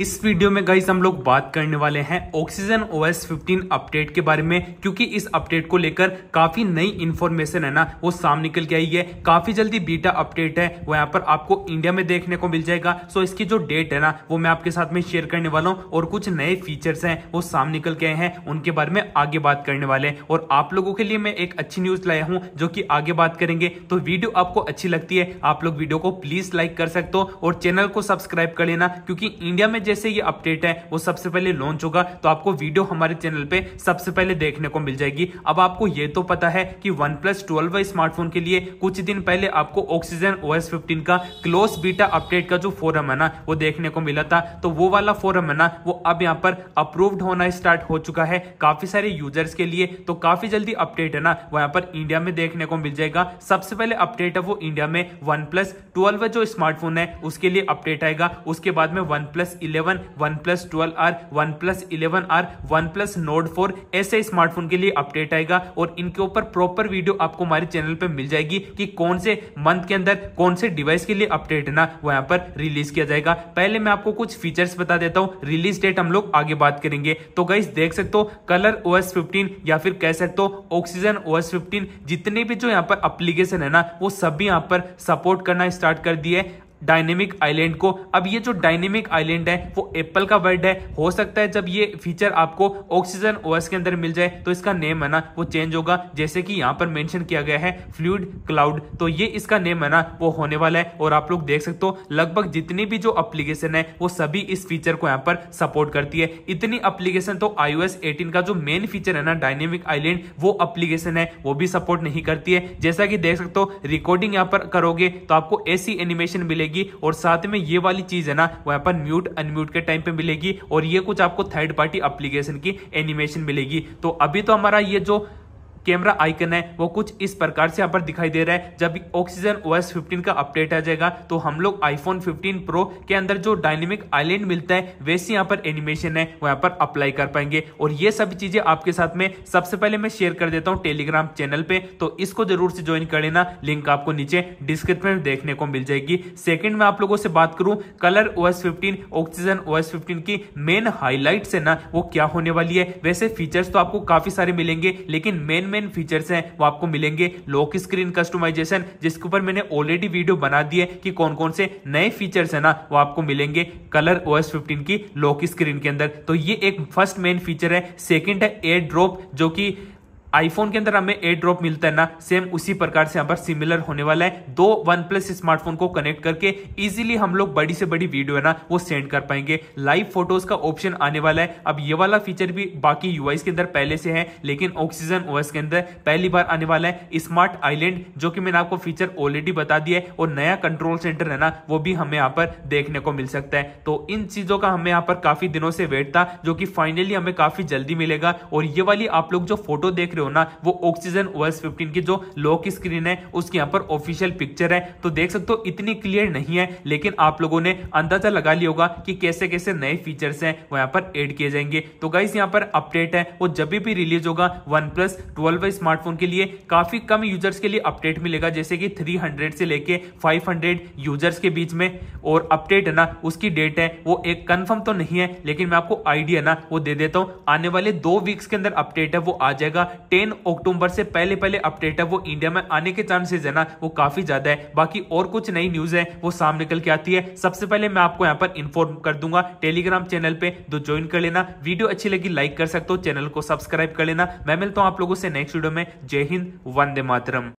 इस वीडियो में गाइस हम लोग बात करने वाले हैं ऑक्सीजन ओएस 15 अपडेट के बारे में क्योंकि इस अपडेट को लेकर काफी नई इन्फॉर्मेशन है ना वो सामने निकल के आई है काफी जल्दी बीटा अपडेट है वो यहाँ पर आपको इंडिया में देखने को मिल जाएगा सो इसकी जो डेट है ना वो मैं आपके साथ में शेयर करने वाला हूँ और कुछ नए फीचर्स हैं वो सामने निकल के आए हैं उनके बारे में आगे बात करने वाले हैं और आप लोगों के लिए मैं एक अच्छी न्यूज लाया हूँ जो की आगे बात करेंगे तो वीडियो आपको अच्छी लगती है आप लोग वीडियो को प्लीज लाइक कर सकते हो और चैनल को सब्सक्राइब कर लेना क्योंकि इंडिया में जैसे ये अपडेट है वो सबसे पहले लॉन्च होगा तो आपको वीडियो हमारे चैनल पे सबसे पहले देखने को मिल जाएगी अब आपको ये तो पता है कि वन प्लस ट्वेल्व स्मार्टफोन के लिए कुछ दिन पहले आपको ऑक्सीजन ओ एस का क्लोज बीटा अपडेट का जो फोरम है ना वो देखने को मिला था तो वो वाला फोरम है ना वो अब यहाँ पर अप्रूव्ड होना स्टार्ट हो चुका है काफी सारे यूजर्स के लिए तो काफी जल्दी अपडेट है ना वो यहाँ पर इंडिया में देखने को मिल जाएगा सबसे पहले अपडेट है वो इंडिया में वन प्लस ट्वेल्व जो स्मार्टफोन है उसके लिए अपडेट आएगा उसके बाद में one plus eleven one plus twelve R one plus eleven R one plus note four ऐसे स्मार्टफोन के लिए अपडेट आएगा और इनके ऊपर प्रॉपर वीडियो आपको हमारे चैनल पर मिल जाएगी कि कौन से मंथ के अंदर कौन से डिवाइस के लिए अपडेट है ना वहां पर रिलीज किया जाएगा पहले मैं आपको कुछ फीचर्स बता देता हूँ रिलीज डेट हम लोग आगे बात करेंगे तो गाइस देख सकते हो कलर ओएस 15 या फिर कह सकते हो ऑक्सीजन ओएस 15 जितने भी जो यहाँ पर अप्लीकेशन है ना वो सभी यहाँ पर सपोर्ट करना स्टार्ट कर दिए डायनेमिक आइलैंड को अब ये जो डायनेमिक आइलैंड है वो एप्पल का वर्ड है हो सकता है जब ये फीचर आपको ऑक्सीजन ओएस के अंदर मिल जाए तो इसका नेम है ना वो चेंज होगा जैसे कि यहाँ पर मेंशन किया गया है फ्लूड क्लाउड तो ये इसका नेम है ना वो होने वाला है और आप लोग देख सकते हो लगभग जितनी भी जो अप्लीकेशन है वो सभी इस फीचर को यहाँ पर सपोर्ट करती है इतनी अप्लीकेशन तो आईओएस 18 का जो मेन फीचर है ना डायनेमिक आईलैंड वो अप्लीकेशन है वो भी सपोर्ट नहीं करती है जैसा कि देख सकते हो रिकॉर्डिंग यहाँ पर करोगे तो आपको ऐसी एनिमेशन मिलेगी मिलेगी और साथ में ये वाली चीज है ना वहां पर म्यूट अनम्यूट के टाइम पे मिलेगी और ये कुछ आपको थर्ड पार्टी अप्लीकेशन की एनिमेशन मिलेगी तो अभी तो हमारा ये जो कैमरा आइकन है वो कुछ इस प्रकार से यहाँ पर दिखाई दे रहा है जब ऑक्सीजन ओएस 15 का अपडेट आ जाएगा तो हम लोग आईफोन 15 प्रो के अंदर जो डायनेमिक आइलैंड मिलता है वैसे यहाँ पर एनिमेशन है वो यहाँ पर अप्लाई कर पाएंगे और ये सभी चीजें आपके साथ में सबसे पहले मैं शेयर कर देता हूँ टेलीग्राम चैनल पे तो इसको जरूर से ज्वाइन कर लेना लिंक आपको नीचे डिस्क्रिप्शन में देखने को मिल जाएगी सेकंड में आप लोगों से बात करूं colour OS fifteen oxygen OS fifteen की मेन हाईलाइट है ना वो क्या होने वाली है वैसे फीचर्स तो आपको काफी सारे मिलेंगे लेकिन मेन में मेन फीचर्स हैं वो आपको मिलेंगे लॉक स्क्रीन कस्टमाइजेशन जिसके ऊपर मैंने ऑलरेडी वीडियो बना दी है कि कौन कौन से नए फीचर्स है ना वो आपको मिलेंगे कलर ओ एस की लॉक स्क्रीन के अंदर तो ये एक फर्स्ट मेन फीचर है सेकेंड है एयर ड्रॉप जो कि आईफोन के अंदर हमें एयर ड्रॉप मिलता है ना सेम उसी प्रकार से यहाँ पर सिमिलर होने वाला है दो वन प्लस स्मार्टफोन को कनेक्ट करके इजीली हम लोग बड़ी से बड़ी वीडियो है ना वो सेंड कर पाएंगे लाइव फोटोज का ऑप्शन आने वाला है अब ये वाला फीचर भी बाकी यूआईस के अंदर पहले से है लेकिन ऑक्सीजन ओएस के अंदर पहली बार आने वाला है स्मार्ट आईलैंड जो कि मैंने आपको फीचर ऑलरेडी बता दिया है और नया कंट्रोल सेंटर है ना वो भी हमें यहाँ पर देखने को मिल सकता है तो इन चीजों का हमें यहाँ पर काफी दिनों से वेट था जो कि फाइनली हमें काफी जल्दी मिलेगा और ये वाली आप लोग जो फोटो देख रहे हो ना वो ऑक्सीजन ओएस 15 की जो लॉक स्क्रीन है उसके यहाँ पर ऑफिशियल पिक्चर है तो देख सकते हो इतनी क्लियर नहीं है लेकिन आप लोगों ने अंदाजा लगा लिया होगा कि कैसे कैसे नए फीचर्स हैं वो यहाँ पर एड किए जाएंगे तो गाइस यहाँ पर अपडेट है वो जब भी रिलीज होगा वन प्लस ट्वेल्व स्मार्टफोन के लिए काफी कम यूजर्स के लिए अपडेट मिलेगा जैसे कि 300 से लेके 500 यूजर्स के बीच में और अपडेट है ना उसकी डेट है वो एक कन्फर्म तो नहीं है लेकिन मैं आपको आइडिया ना वो दे देता हूँ आने वाले दो वीक्स के अंदर अपडेट है वो आ जाएगा टेन अक्टूबर से पहले पहले अपडेट है वो इंडिया में आने के चांसेज है ना वो काफी ज्यादा है बाकी और कुछ नई न्यूज है वो सामने निकल के आती है सबसे पहले मैं आपको यहाँ पर इन्फॉर्म कर दूंगा टेलीग्राम चैनल पे तो ज्वाइन कर लेना वीडियो अच्छी लगी लाइक कर सकते हो चैनल को सब्सक्राइब कर लेना मैं मिलता हूँ आप लोगों से नेक्स्ट वीडियो में जय हिंद वंदे मातरम